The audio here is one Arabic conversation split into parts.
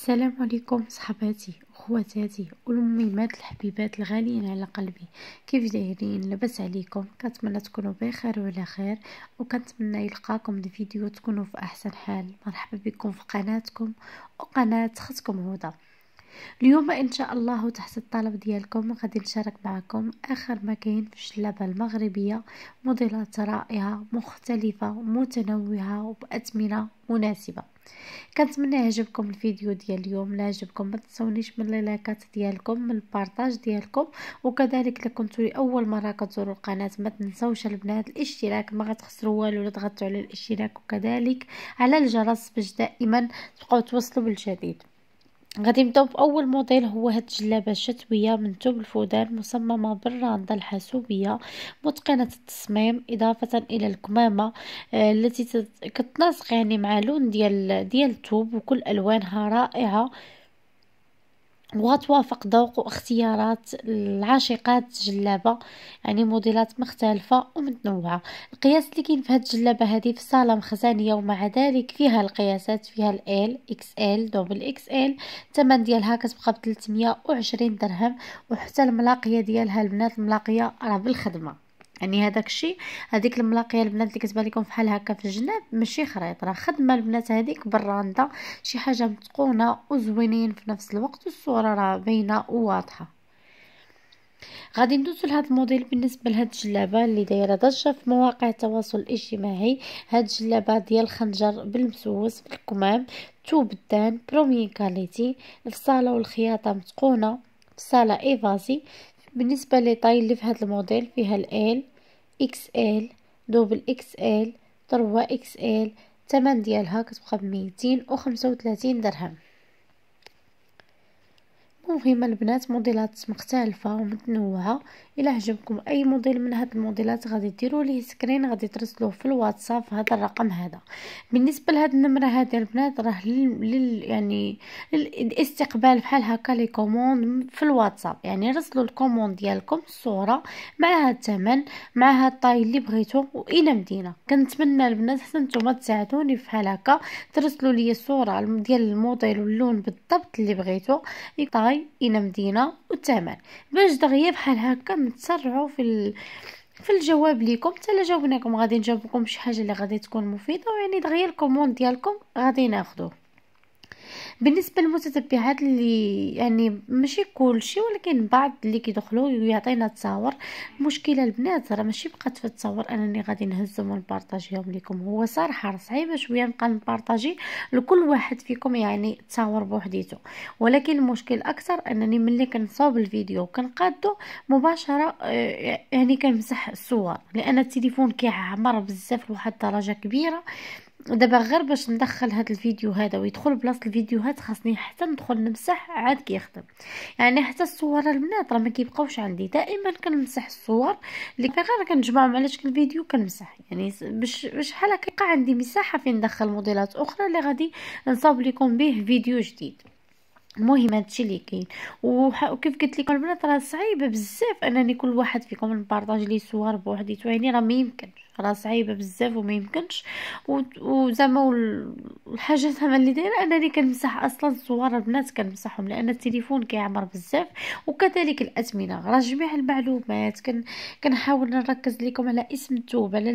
السلام عليكم صحباتي اخواتاتي والميمات الحبيبات الغاليين على قلبي كيف دايرين لاباس عليكم كنتمنى تكونوا بخير وعلى خير وكنتمنى يلقاكم الفيديو تكونوا في احسن حال مرحبا بكم في قناتكم وقناه ختكم هدى اليوم ان شاء الله تحت الطلب ديالكم غادي نشارك معكم اخر ما كاين في الشلابه المغربيه موديلات رائعه مختلفه متنوعه وباثمنه مناسبه كنتمنى يعجبكم الفيديو ديال اليوم لا عجبكم ما تنسونيش من اللايكات ديالكم من البارطاج ديالكم وكذلك كنتو لاول مره كتزوروا القناه ما تنسوش البنات الاشتراك ما غتخسروا والو ولا تضغطوا على الاشتراك وكذلك على الجرس باش دائما تبقاو توصلوا بالجديد غادي نبداو باول موديل هو هاد الجلابه الشتويه من ثوب الفودان مصممه بالرانده الحاسوبيه متقنه التصميم اضافه الى الكمامه آه، التي كتناسق يعني مع لون ديال ديال الثوب وكل الوانها رائعه وغتوافق ذوق واختيارات العاشقات جلابة يعني موديلات مختلفة ومتنوعة القياس اللي كاين في هاد الجلابة هذه في صالة مخزانية ومع ذلك فيها القياسات فيها ال اكس ال دوبل اكس ال الثمن ديالها كتبقى ب 320 درهم وحتى الملاقية ديالها البنات الملاقية راه بالخدمة يعني هذاك الشيء هذيك الملاقيه البنات اللي كتبان لكم بحال هكا في الجناب ماشي خريط راه خدمه البنات هذيك براندة شي حاجه متقونه وزوينين في نفس الوقت والصوره راه باينه وواضحه غادي ندوزو لهاد الموديل بالنسبه لهاد الجلابه اللي دايره ضجه في مواقع التواصل الاجتماعي هاد الجلابه ديال خنجر بالمسوس بالكمام توب الدان برومي كاليتي الفصاله والخياطه متقونه صاله ايفازي بالنسبة لطاي اللي في هذا الموديل فيها ال اكس ال دوبل اكس ال تروا اكس ال تمن ديالها كتبقى بميتين وخمسة وتلاتين درهم المهم البنات موديلات مختلفة ومتنوعة إلا عجبكم أي موديل من هاد الموديلات غادي ديروا ليه سكرين غادي ترسلوه في الواتساب في هذا الرقم هذا بالنسبة لهاد النمرة هاد البنات راه لل يعني للاستقبال بحال هكا لي كوموند في الواتساب يعني رسلوا الكوموند ديالكم الصورة مع الثمن مع الطاي اللي بغيتو وإلى مدينة كنتمنى البنات حتى نتوما تساعدوني بحال هكا ترسلوا لي الصورة ديال الموديل واللون بالضبط اللي بغيتو طاي الى مدينه والثمن باش دغيا بحال هكا نتسرعوا في ال... في الجواب ليكم حتى لا جاوبناكم غادي نجاوبكم شي حاجه اللي غادي تكون مفيده ويعني دغيا الكوموند ديالكم غادي ناخذوه بالنسبه للمتتبعات اللي يعني ماشي كلشي ولكن بعض اللي كيدخلوا ويعطينا تصاور المشكله البنات راه ماشي بقات في التصاور انني غادي نهزهم ونبارطاجيهم لكم هو صراحه صعيبه شويه نبقى نبارطاجي لكل واحد فيكم يعني تصاور بوحديته ولكن المشكل اكثر انني ملي كنصوب الفيديو وكنقادو مباشره آه، يعني كنمسح الصور لان التليفون كيعمر بزاف لواحد الدرجه كبيره دابا غير باش ندخل هاد الفيديو هذا ويدخل بلاصه الفيديوهات خاصني حتى ندخل نمسح عاد كيخدم يعني حتى الصور البنات راه ما كيبقاوش عندي دائما كنمسح الصور اللي غير كنجمعهم على شكل فيديو كنمسح يعني باش بشحال هكا عندي مساحه فين ندخل موديلات اخرى اللي غادي نصاوب لكم به فيديو جديد المهم هادشي اللي كاين وكيف قلت لكم البنات راه صعيبه بزاف انني كل واحد فيكم نبارطاج لي صور بوحديتو يعني راه ما يمكنش راه صعيبه بزاف وما يمكنش وزعما الحاجه زعما اللي دايره انني كنمسح اصلا صور البنات كنمسحهم لان التليفون كيعمر بزاف وكذلك الاثمنه راه جميع المعلومات كنحاول نركز لكم على اسم الثوب على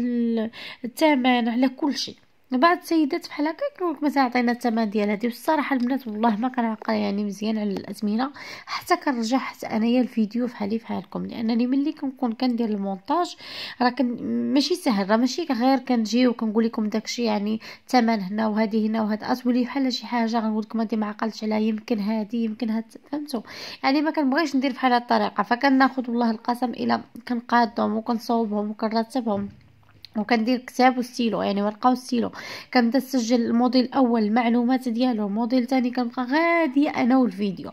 الثمن على كل شيء بعض السيدات بحال هكا كنقولك مازال عطينا الثمن ديال هادي والصراحه البنات والله ما كنعقل يعني مزيان على الازمنه حتى كنرجع حتى انايا الفيديو فحالي فحالكم لانني ملي كنكون كندير المونتاج راه كن ماشي سهل راه ماشي غير كنجي وكنقول لكم داكشي يعني الثمن هنا وهادي هنا وهاد اتولي بحال شي حاجه غنقول لكم هادي ما عقلتش عليها يمكن هادي يمكن هاد فهمتوا يعني ما كنبغيش ندير بحال هاد الطريقه فكناخذ والله القسم الى كنقادهم وكنصوبهم وكنرتبهم وكندير كتاب وستيلو يعني ورقه وستيلو كنبدا نسجل الموديل الاول المعلومات ديالو الموديل الثاني كنبقى غاديه انا والفيديو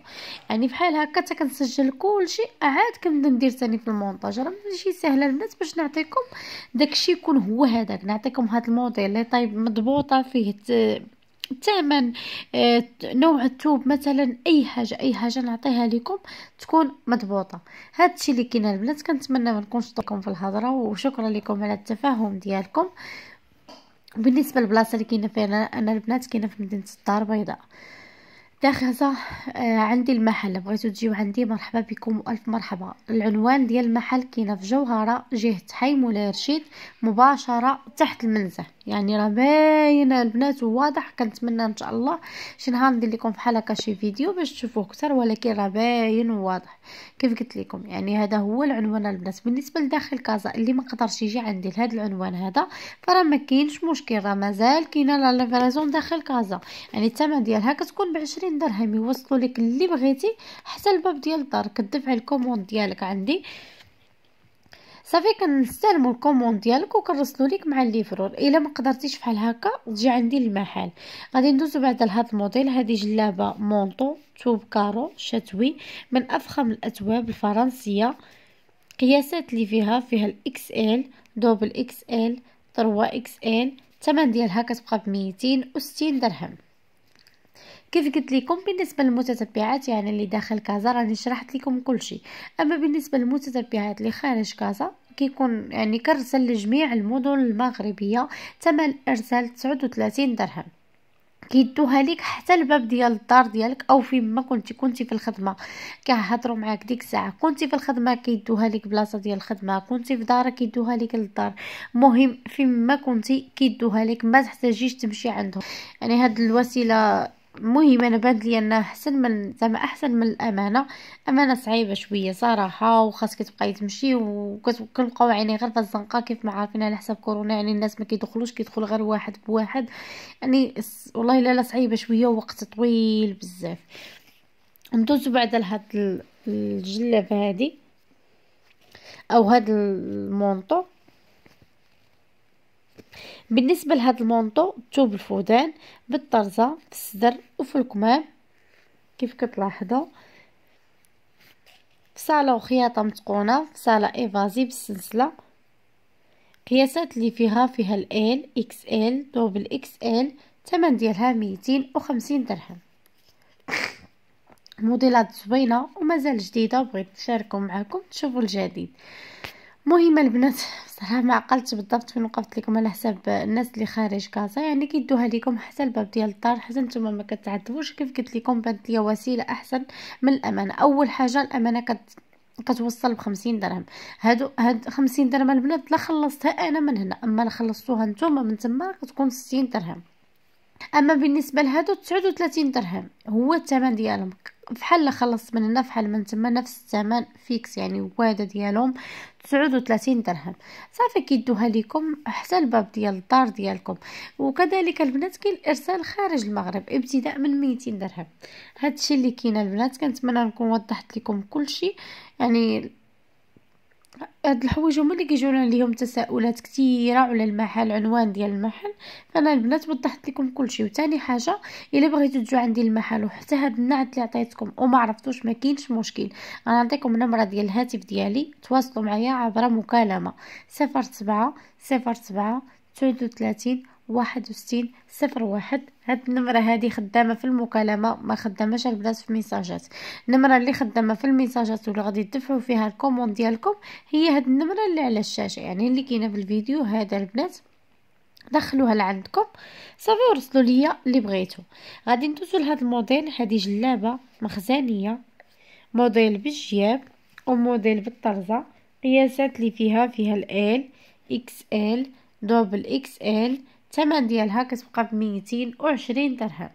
يعني بحال هكا حتى كنسجل كلشي عاد كنبدا ندير ثاني في المونتاج راه ماشي سهله البنات باش نعطيكم داكشي يكون هو هذاك نعطيكم هذا الموديل اللي طيب مضبوطه فيه الثمن آه، نوع الثوب مثلا اي حاجه اي حاجه نعطيها لكم تكون مضبوطه هذا الشيء اللي كاين البنات كنتمنى ما نكونش طولكم في الهضره وشكرا لكم على التفاهم ديالكم بالنسبه للبلاصه اللي كاينه فيها انا البنات كاينه في مدينه الدار البيضاء داخزة آه عندي المحل بغيتو تجيو عندي مرحبا بكم الف مرحبا العنوان ديال المحل كاينه في جوهره جهه حي مولاي رشيد مباشره تحت المنزل يعني راه باينه البنات وواضح كنتمنى ان شاء الله شي نهار ندير لكم بحال هكا شي فيديو باش تشوفوه اكثر ولكن راه باين وواضح كيف قلت لكم يعني هذا هو العنوان البنات بالنسبه لداخل كازا اللي ما قدرش يجي عندي لهذا العنوان هذا فراه ما كاينش مشكل راه مازال كاينه لا ليفريزون داخل كازا يعني الثمن ديالها كتكون ب 20 درهم يوصلوا لك اللي بغيتي حتى الباب ديال الدار كدفع الكوموند ديالك عندي صافي كنستلموا الكوموند ديالك وكنرسلوا لك مع الليفرور الا ما قدرتيش بحال هكا تجي عندي المحل غادي ندوزو بعد لهذا الموديل هذه جلابه مونطو توب كارو شتوي من افخم الاثواب الفرنسيه قياسات اللي فيها فيها الاكس ال دوبل اكس ال 3 اكس ال الثمن ديالها كتبقى ب 260 درهم كيف قلت لكم بالنسبه للمتتبعات يعني اللي داخل كازا راني شرحت لكم كل شيء اما بالنسبه للمتتبعات اللي خارج كازا كيكون يعني كرسل لجميع المدن المغربيه ثمن ارسال 39 درهم كيدوها ليك حتى الباب ديال الدار ديالك او في ما كنتي كنتي في الخدمه كيهضروا معاك ديك الساعه كنتي في الخدمه كيدوها ليك بلاصه ديال الخدمه كنتي في دارك كيدوها ليك للدار مهم في ما كنتي كيدوها ليك ما تحتاجيش تمشي عندهم يعني هاد الوسيله مهم انا بانت لي انه احسن من زعما احسن من الامانه امانه صعيبه شويه صراحه وخاصك تبقاي تمشي وكتبقاو يعني غير في الزنقه كيف ما عارفين على حساب كورونا يعني الناس ما كيدخلوش كيدخل غير واحد بواحد يعني والله الا لا صعيبه شويه ووقت طويل بزاف ندوزو بعد لهاد الجلاب هادي او هاد المونطو بالنسبه لهذا المونطو توب الفودان بالطرزه في الصدر وفي الكمام كيف كتلاحظوا صالة وخياطه متقونه في صالة ايفازي بالسلسله قياسات اللي فيها فيها ال اكس ال دوبل اكس ال تمن ديالها ميتين وخمسين درهم موديلات زوينه ومازال جديده وبغيت نشاركهم معاكم تشوفوا الجديد مهم البنات صراحه ما عقلتش بالضبط فين وقفت لكم على حساب الناس اللي خارج كازا يعني كيدوها لكم حتى الباب ديال الدار حتى نتوما ما كتعذبوش كيف قلت لكم بانت لي وسيله احسن من الامانه اول حاجه الامانه كت كتوصل بخمسين درهم هادو هاد خمسين درهم البنات لا خلصتها انا من هنا اما لا خلصتوها نتوما من تما كتكون ستين درهم اما بالنسبه لهادو 39 درهم هو الثمن ديالهم فحال خلصت من هنا فحال من تما نفس الثمن فيكس يعني هو هذا ديالهم تسعود درهم صافي كيدوها لكم حتى الباب ديال الدار ديالكم وكذلك البنات كاين الارسال خارج المغرب ابتداء من ميتين درهم هادشي اللي كاين البنات كنتمنى نكون وضحت لكم كلشي يعني هاد الحوايج هما اللي كيجيونا عليهم تساؤلات كثيره على المحل عنوان ديال المحل فانا البنات وضحت لكم كلشي وثاني حاجه الا بغيتو تجو عندي المحل وحتى هاد النعت اللي عطيتكم وما عرفتوش ما كاينش مشكل غنعطيكم نمره ديال الهاتف ديالي تواصلوا معايا عبر مكالمه 07 07 32 واحد وستين صفر واحد هاد النمرة هادي خدامة في المكالمة ما خدامش البلاص في الميساجات النمرة اللي خدامة في الميساجات واللي غادي تدفعوا فيها الكوموند ديالكم هي هاد النمرة اللي على الشاشة يعني اللي كاينة في الفيديو هذا البنات دخلوها لعندكم صافي ورسلوا ليا اللي بغيتو غادي ندوزو لهاد الموديل هادي جلابه مخزانيه موديل بالجياب وموديل بالطرزه قياسات اللي فيها فيها ال اكس ال دوبل اكس ال الثمن ديالها كتبقى ب 220 درهم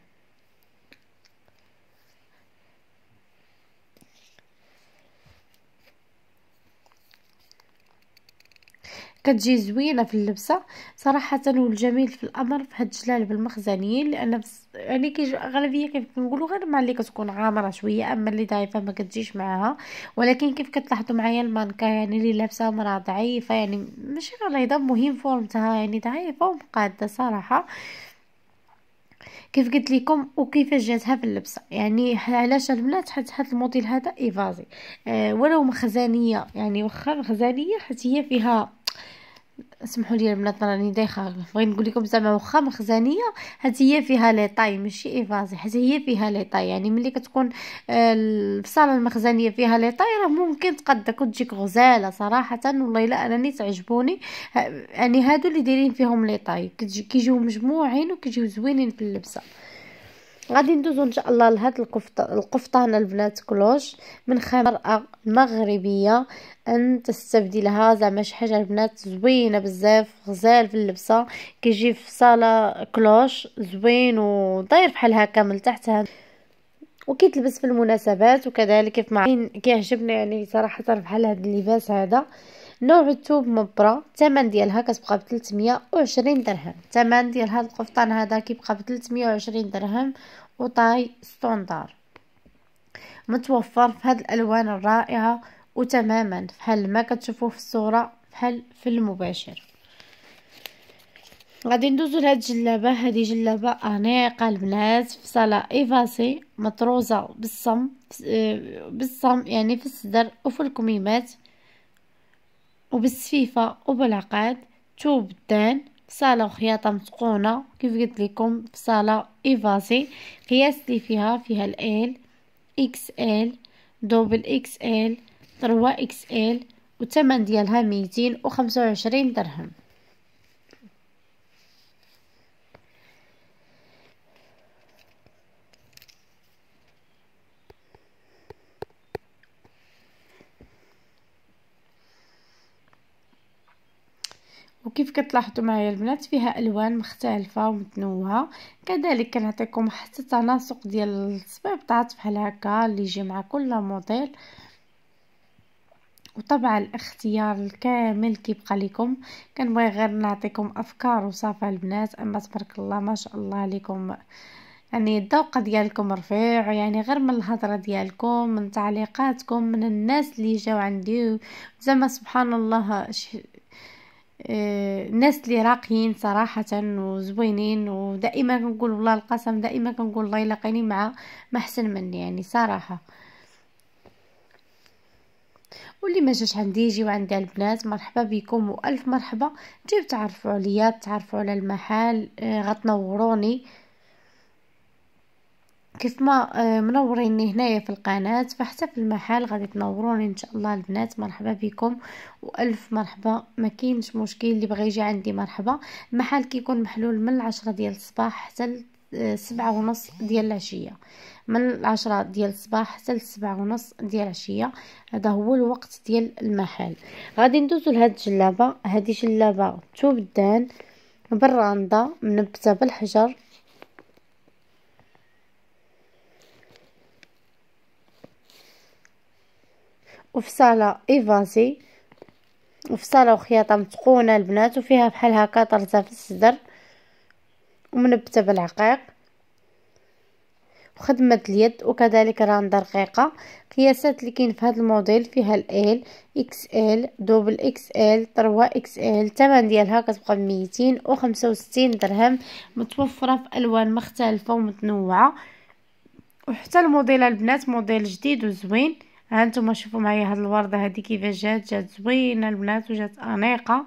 كتجي زوينه في اللبسه صراحه والجميل في الامر في هاد الجلالب المخزنيين لان يعني كيجي اغلبيه كيف كنقولوا غير مع اللي كتكون عامره شويه اما اللي ضعيفه ما كتجيش معاها ولكن كيف كتلاحظوا معايا المانكا يعني اللي لابسه مرا ضعيفه يعني ماشي غليظه مهم فورمتها يعني ضعيفه ومقاده صراحه كيف قلت لكم وكيفاش جاتها في اللبسه يعني علاش البنات حيت هذا الموديل هذا ايفازي أه ولو مخزانيه يعني واخا مخزانيه حيت هي فيها اسمحوا لي البنات راني دايخه بغيت نقول لكم زعما واخا مخزانيه حتى هي فيها لي طاي ماشي ايفازي حتى هي فيها لي طاي يعني ملي كتكون آه، البصاله المخزانيه فيها لي طاي راه ممكن تقدك وتجيك غزاله صراحه والله الا انني تعجبوني آه، يعني هادو اللي دايرين فيهم لي طاي كيجيو مجموعين وكيجيو زوينين في اللبسه غادي ندوزو ان شاء الله لهاد القفطانه البنات كلوش من خمر مغربيه ان تستبدلها زعما شي حاجه البنات زوينه بزاف غزال في اللبسه كيجي في صاله كلوش زوين وداير بحال هكا من تحت وكيتلبس في المناسبات وكذلك كيف ما كيعجبني يعني صراحه بحال هاد اللباس هذا نوع الثوب مبرة الثمن ديالها كتبقى ب 320 درهم الثمن ديال هذا القفطان هذا كيبقى ب 320 درهم وطاي ستوندار متوفر في هاد الالوان الرائعه وتماما بحال ما كتشوفوه في الصوره بحال في المباشر غادي ندوزو لهاد الجلابه هذه جلابه انيقه البنات في صالة ايفاسي مطروزه بالصم آه، بالصم يعني في الصدر وفي الكميمات وبالسفيفه وبالعقاد توب الدان بصاله وخياطه متقونه كيف قلت لكم فصالة ايفاسي قياس لي فيها فيها الال اكس ال دوبل اكس ال تروا اكس ال والثمن ديالها ميتين وخمسة وعشرين درهم وكيف كتلاحظوا معايا البنات فيها الوان مختلفه ومتنوعه كذلك كنعطيكم حتى تناسق ديال الصبيبطات بحال هكا اللي يجي مع كل موديل وطبعا الاختيار الكامل كيبقى لكم كنبغي غير نعطيكم افكار وصافي البنات اما تبارك الله ما شاء الله عليكم يعني الذوق ديالكم رفيع يعني غير من الهضره ديالكم من تعليقاتكم من الناس اللي جاو عندي زعما سبحان الله آه، ناس اللي راقيين صراحة وزوينين ودائما كنقول والله القسم دائما كنقول الله يلاقيني مع ما احسن مني يعني صراحة واللي ما جاش عندي يجيو عندي البنات مرحبا بكم والف مرحبا جيو تعرفوا عليا تعرفوا على المحل آه، غتنوروني كيف ما آه، منوريني هنايا في القناة فحتى في المحل غادي تنوروني ان شاء الله البنات مرحبا بكم والف مرحبا ما كاينش مشكل اللي بغى يجي عندي مرحبا المحل كيكون محلول من العشرة ديال الصباح حتى آه، سبعة ونص ديال العشية من العشرة ديال الصباح حتى سبعة ونص ديال العشية هذا هو الوقت ديال المحل غادي ندوزو لهاد الجلابة هادي جلابة توبدان براندا منبتة بالحجر وفي صاله ايفازي وفي صاله وخياطه متقونه البنات وفيها بحال هكا طرزه في الصدر ومنبته بالعقيق وخدمة اليد وكذلك راندة رقيقة قياسات اللي كاين في هذا الموديل فيها ال اكس ال دوبل اكس ال تروا اكس ال الثمن ديالها كتبقى بميتين وخمسة وستين درهم متوفرة في الوان مختلفة ومتنوعة وحتى الموديل البنات موديل جديد وزوين هانتوما شوفوا معايا هاد الورده هادي كيفاش جات جات زوينه البنات وجات انيقه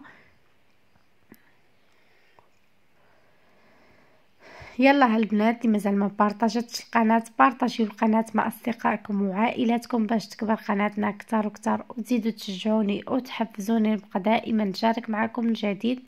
يلا هالبنات اللي مازال ما بارطاجاتش القناه بارطاجيو القناه مع اصدقائكم وعائلاتكم باش تكبر قناتنا اكثر واكثر وتزيدوا تشجعوني وتحفزوني نبقى دائما نشارك معكم الجديد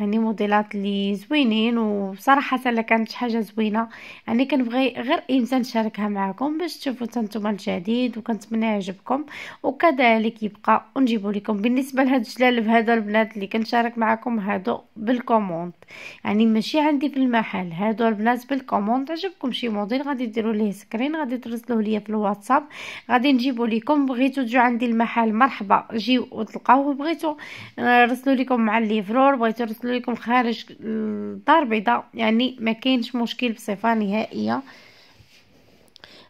يعني موديلات اللي زوينين وبصراحه حتى كانت شي حاجه زوينه يعني كنبغي غير انسان نشاركها معكم باش تشوفوا نتوما الجديد وكنتمنى يعجبكم وكذلك يبقى ونجيبوا لكم بالنسبه لهاد الجلالب هذا البنات اللي كنشارك معكم هادو بالكوموند يعني ماشي عندي في المحل هادو البنات بالكوموند عجبكم شي موديل غادي ديروا ليه سكرين غادي ترسلوه ليا في الواتساب غادي نجيبوا لكم بغيتو تجوا عندي المحل مرحبا جيو وتلقاوه بغيتو نرسلوا آه، لكم مع الليفرور بغيتو لكم خارج الدار بيضاء يعني ما كاينش مشكل بصفه نهائيه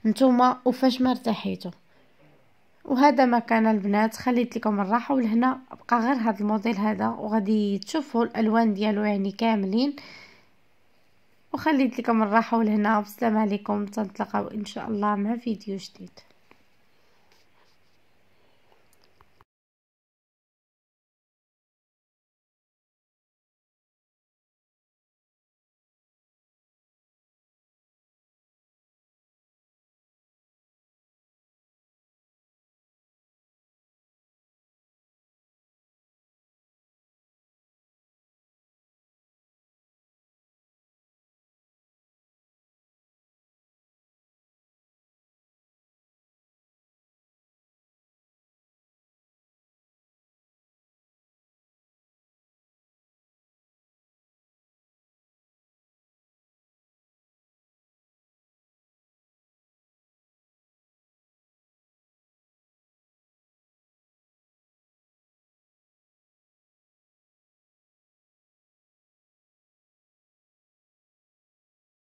نتوما وفاش ما ارتحيتوا وهذا ما كان البنات خليت لكم الراحه ولهنا بقى غير هذا الموديل هذا وغادي تشوفوا الالوان ديالو يعني كاملين وخليت لكم الراحه ولهنا والسلام عليكم تنتلاقاو ان شاء الله مع فيديو جديد